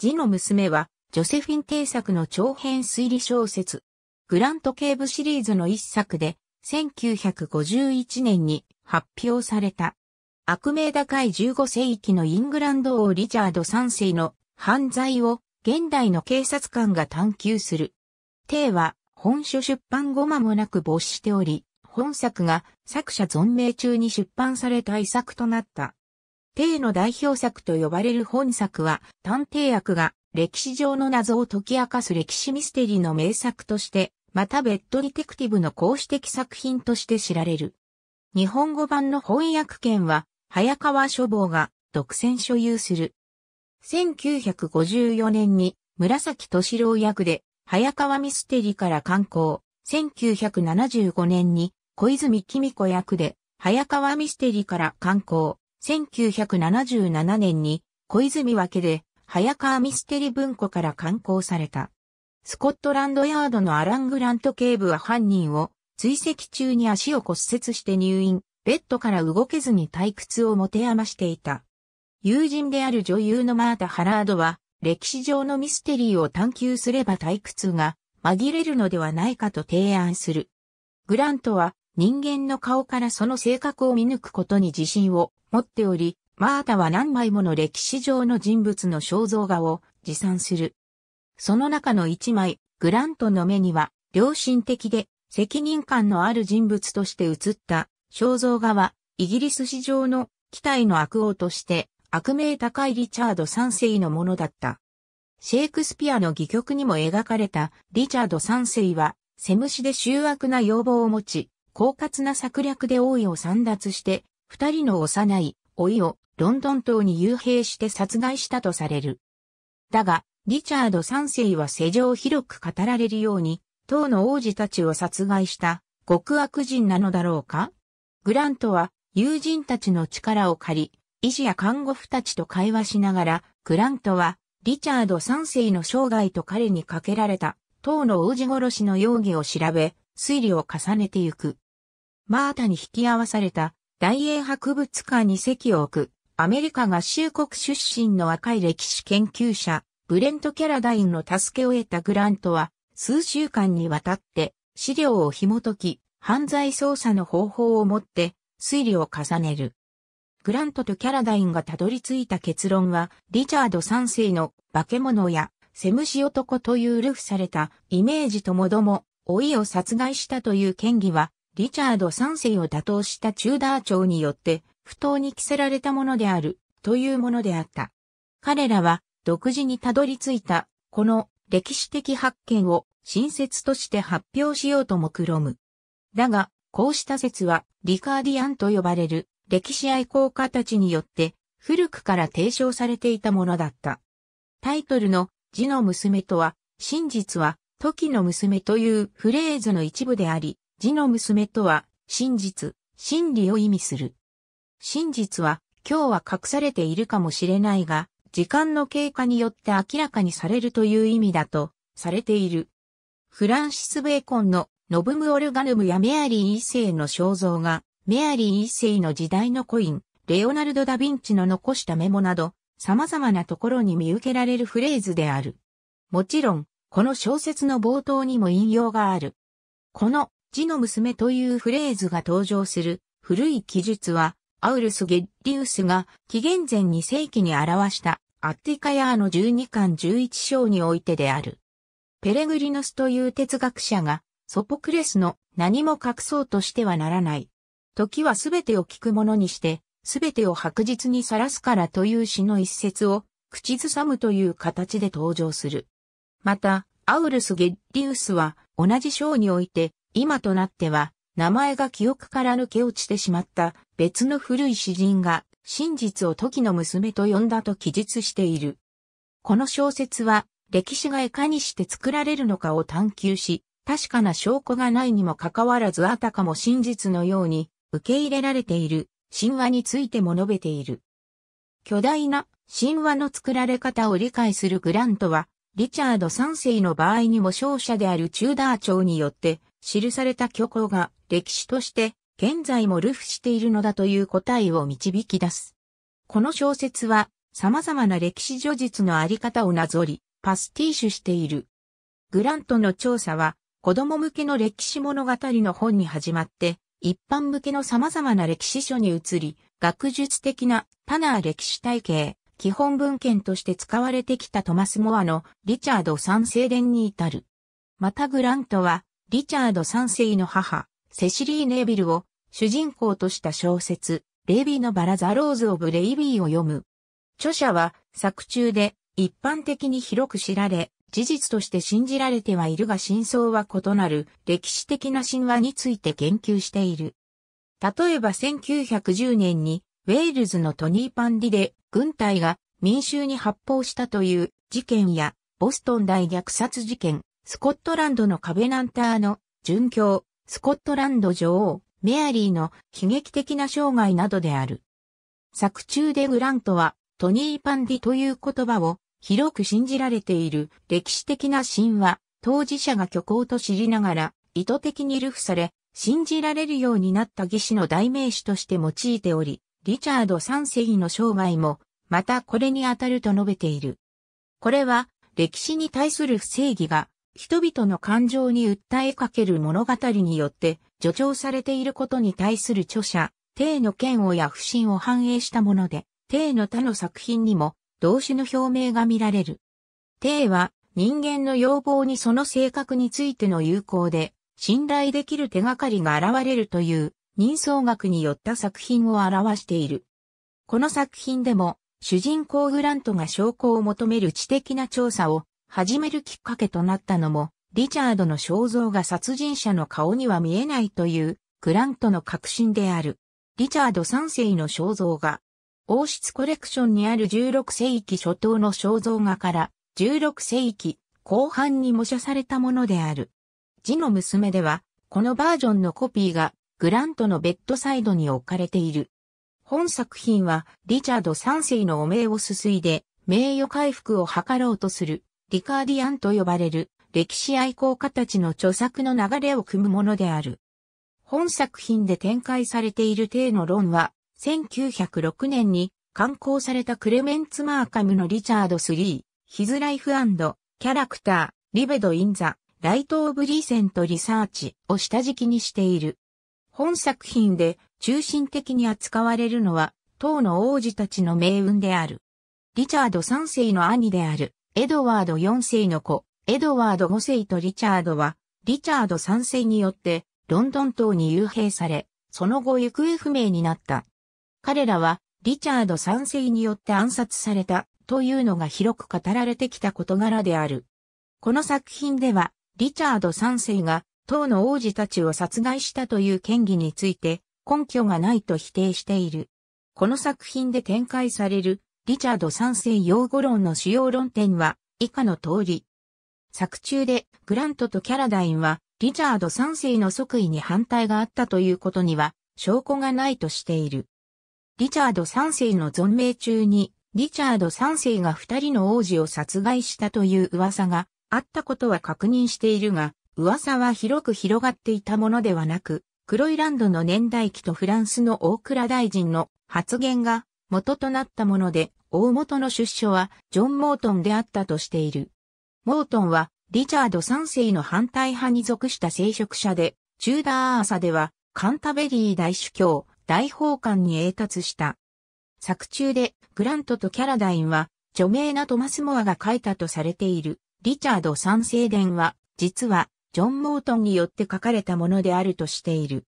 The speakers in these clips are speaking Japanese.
字の娘は、ジョセフィン定作の長編推理小説、グラント警部シリーズの一作で、1951年に発表された。悪名高い15世紀のイングランド王リチャード3世の犯罪を現代の警察官が探求する。帝は本書出版後間もなく没しており、本作が作者存命中に出版された遺作となった。帝の代表作と呼ばれる本作は、探偵役が歴史上の謎を解き明かす歴史ミステリーの名作として、またベッドディテクティブの公式的作品として知られる。日本語版の翻訳権は、早川書房が独占所有する。1954年に紫敏郎役で、早川ミステリーから刊行。1975年に小泉紀美子役で、早川ミステリーから刊行。1977年に小泉分で早川ミステリ文庫から刊行された。スコットランドヤードのアラン・グラント警部は犯人を追跡中に足を骨折して入院、ベッドから動けずに退屈を持て余していた。友人である女優のマータ・ハラードは歴史上のミステリーを探求すれば退屈が紛れるのではないかと提案する。グラントは人間の顔からその性格を見抜くことに自信を持っており、マータは何枚もの歴史上の人物の肖像画を持参する。その中の一枚、グラントの目には、良心的で責任感のある人物として映った肖像画は、イギリス史上の期待の悪王として、悪名高いリチャード3世のものだった。シェイクスピアの戯曲にも描かれたリチャード3世は、セムシで醜悪な要望を持ち、狡猾な策略で王位を散奪して、二人の幼い、老いをロンドン島に幽閉して殺害したとされる。だが、リチャード三世は世上広く語られるように、党の王子たちを殺害した極悪人なのだろうかグラントは友人たちの力を借り、医師や看護婦たちと会話しながら、グラントはリチャード三世の生涯と彼にかけられた党の王子殺しの容疑を調べ、推理を重ねてゆく。マータに引き合わされた大英博物館に席を置く、アメリカ合衆国出身の若い歴史研究者、ブレント・キャラダインの助けを得たグラントは、数週間にわたって資料を紐解き、犯罪捜査の方法をもって推理を重ねる。グラントとキャラダインがたどり着いた結論は、リチャード三世の化け物や、セムシ男というルフされたイメージともども、老いを殺害したという嫌疑は、リチャード3世を打倒したチューダー朝によって、不当に着せられたものである、というものであった。彼らは、独自にたどり着いた、この歴史的発見を、新説として発表しようと目論む。だが、こうした説は、リカーディアンと呼ばれる、歴史愛好家たちによって、古くから提唱されていたものだった。タイトルの、字の娘とは、真実は、時の娘というフレーズの一部であり、字の娘とは、真実、真理を意味する。真実は、今日は隠されているかもしれないが、時間の経過によって明らかにされるという意味だと、されている。フランシス・ベーコンのノブム・オルガヌムやメアリー・イセイの肖像が、メアリー・イセイの時代のコイン、レオナルド・ダ・ヴィンチの残したメモなど、様々なところに見受けられるフレーズである。もちろん、この小説の冒頭にも引用がある。この地の娘というフレーズが登場する古い記述は、アウルス・ゲッリウスが紀元前2世紀に表したアッティカヤーの12巻11章においてである。ペレグリノスという哲学者が、ソポクレスの何も隠そうとしてはならない。時はすべてを聞くものにして、すべてを白日にさらすからという詩の一節を、口ずさむという形で登場する。また、アウルス・ゲッリウスは、同じ章において、今となっては、名前が記憶から抜け落ちてしまった別の古い詩人が真実を時の娘と呼んだと記述している。この小説は歴史がいかにして作られるのかを探求し、確かな証拠がないにもかかわらずあたかも真実のように受け入れられている神話についても述べている。巨大な神話の作られ方を理解するグラントは、リチャード3世の場合にも勝者であるチューダー朝によって記された虚構が歴史として現在も流布しているのだという答えを導き出す。この小説は様々な歴史叙述のあり方をなぞり、パスティーシュしている。グラントの調査は子供向けの歴史物語の本に始まって、一般向けの様々な歴史書に移り、学術的なパナー歴史体系、基本文献として使われてきたトマス・モアのリチャード三世伝に至る。またグラントはリチャード三世の母、セシリー・ネービルを主人公とした小説、レイビーのバラ・ザ・ローズ・オブ・レイビーを読む。著者は作中で一般的に広く知られ、事実として信じられてはいるが真相は異なる歴史的な神話について言及している。例えば1910年にウェールズのトニーパンディで軍隊が民衆に発砲したという事件やボストン大虐殺事件、スコットランドのカベナンターの殉教、スコットランド女王、メアリーの悲劇的な生涯などである。作中でグラントはトニーパンディという言葉を広く信じられている歴史的な神話、当事者が虚構と知りながら意図的に流布され、信じられるようになった義士の代名詞として用いており、リチャード3世の生涯も、またこれに当たると述べている。これは、歴史に対する不正義が人々の感情に訴えかける物語によって助長されていることに対する著者、帝の嫌悪や不信を反映したもので、帝の他の作品にも動詞の表明が見られる。帝は人間の要望にその性格についての有効で信頼できる手がかりが現れるという人相学によった作品を表している。この作品でも主人公グラントが証拠を求める知的な調査を始めるきっかけとなったのも、リチャードの肖像が殺人者の顔には見えないという、クラントの確信である。リチャード3世の肖像画。王室コレクションにある16世紀初頭の肖像画から、16世紀後半に模写されたものである。字の娘では、このバージョンのコピーが、グラントのベッドサイドに置かれている。本作品は、リチャード3世の汚名をすすいで、名誉回復を図ろうとする、リカーディアンと呼ばれる歴史愛好家たちの著作の流れを組むものである。本作品で展開されている帝の論は、1906年に刊行されたクレメンツ・マーカムのリチャード3、ヒズ・ライフ・アンド、キャラクター、リベド・イン・ザ、ライト・オブ・リーセント・リサーチを下敷きにしている。本作品で中心的に扱われるのは、当の王子たちの命運である。リチャード3世の兄である、エドワード4世の子、エドワード5世とリチャードは、リチャード3世によってロンドン島に幽閉され、その後行方不明になった。彼らはリチャード3世によって暗殺されたというのが広く語られてきた事柄である。この作品では、リチャード3世が党の王子たちを殺害したという権疑について根拠がないと否定している。この作品で展開されるリチャード三世用語論の主要論点は、以下の通り。作中で、グラントとキャラダインは、リチャード三世の即位に反対があったということには、証拠がないとしている。リチャード三世の存命中に、リチャード三世が二人の王子を殺害したという噂があったことは確認しているが、噂は広く広がっていたものではなく、クロイランドの年代記とフランスの大蔵大臣の発言が元となったもので、大元の出所はジョン・モートンであったとしている。モートンはリチャード3世の反対派に属した聖職者で、チューダーアーサではカンタベリー大主教、大法官に栄達した。作中でグラントとキャラダインは著名なトマス・モアが書いたとされているリチャード3世伝は実はジョン・モートンによって書かれたものであるとしている。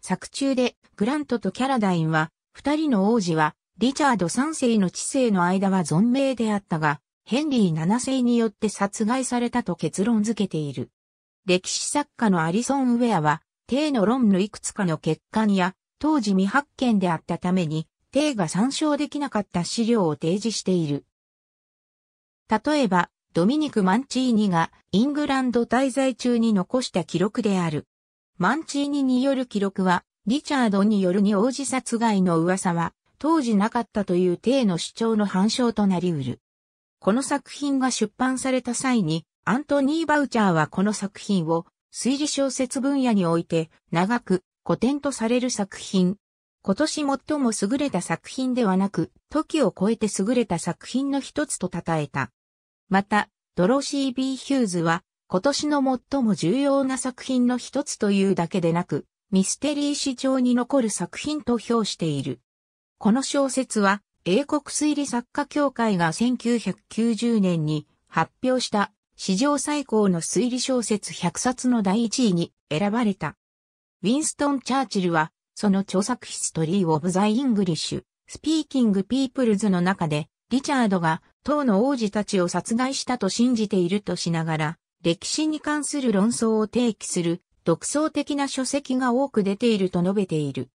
作中でグラントとキャラダインは二人の王子はリチャード3世の知性の間は存命であったが、ヘンリー7世によって殺害されたと結論付けている。歴史作家のアリソン・ウェアは、帝の論のいくつかの欠陥や、当時未発見であったために、帝が参照できなかった資料を提示している。例えば、ドミニク・マンチーニがイングランド滞在中に残した記録である。マンチーニによる記録は、リチャードによるに王子殺害の噂は、当時なかったという体の主張の反証となり得る。この作品が出版された際に、アントニー・バウチャーはこの作品を推理小説分野において長く古典とされる作品。今年最も優れた作品ではなく、時を超えて優れた作品の一つと称えた。また、ドロシー・ビー・ヒューズは、今年の最も重要な作品の一つというだけでなく、ミステリー史上に残る作品と評している。この小説は、英国推理作家協会が1990年に発表した史上最高の推理小説100冊の第1位に選ばれた。ウィンストン・チャーチルは、その著作ヒストリー・オブ・ザ・イングリッシュ、スピーキング・ピープルズの中で、リチャードが党の王子たちを殺害したと信じているとしながら、歴史に関する論争を提起する独創的な書籍が多く出ていると述べている。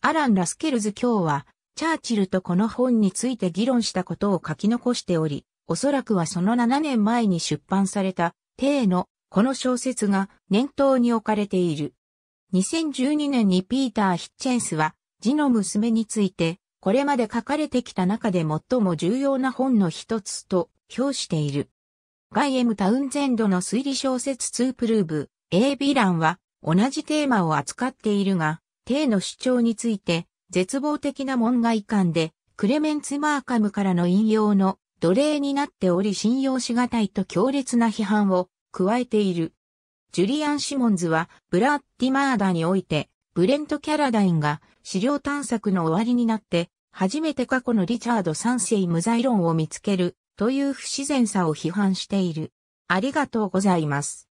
アラン・ラスケルズ今日はチャーチルとこの本について議論したことを書き残しており、おそらくはその7年前に出版された、テイのこの小説が念頭に置かれている。2012年にピーター・ヒッチェンスは、字の娘について、これまで書かれてきた中で最も重要な本の一つと評している。ガイエム・タウンゼンドの推理小説2プルーブ、A ビランは同じテーマを扱っているが、テイの主張について絶望的な門外観で、クレメンツ・マーカムからの引用の奴隷になっており信用しがたいと強烈な批判を加えている。ジュリアン・シモンズは、ブラッディ・マーダにおいて、ブレント・キャラダインが資料探索の終わりになって、初めて過去のリチャード三世無罪論を見つけるという不自然さを批判している。ありがとうございます。